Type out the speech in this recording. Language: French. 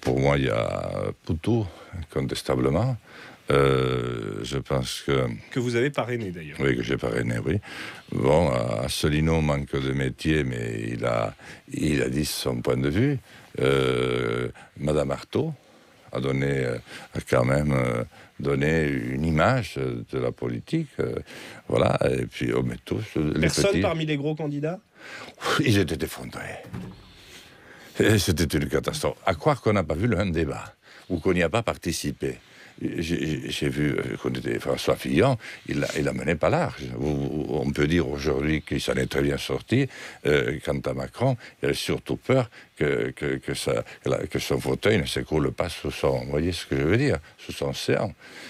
pour moi, il y a Poutou, incontestablement. Euh, je pense que. Que vous avez parrainé d'ailleurs. Oui, que j'ai parrainé, oui. Bon, euh, Asselineau manque de métier, mais il a, il a dit son point de vue. Euh, Madame Artaud a donné, a quand même donné une image de la politique. Voilà, et puis on oh, met tous. Personne parmi les gros candidats Ils étaient effondrés. Eh, c'était une catastrophe. À croire qu'on n'a pas vu le même débat ou qu'on n'y a pas participé. J'ai vu euh, qu'on était François Fillon, il a, mené pas large. On peut dire aujourd'hui qu'il s'en est très bien sorti. Euh, quant à Macron, il a surtout peur que, que, son fauteuil ne s'écroule pas sous son, vous voyez ce que je veux dire, sous son séant.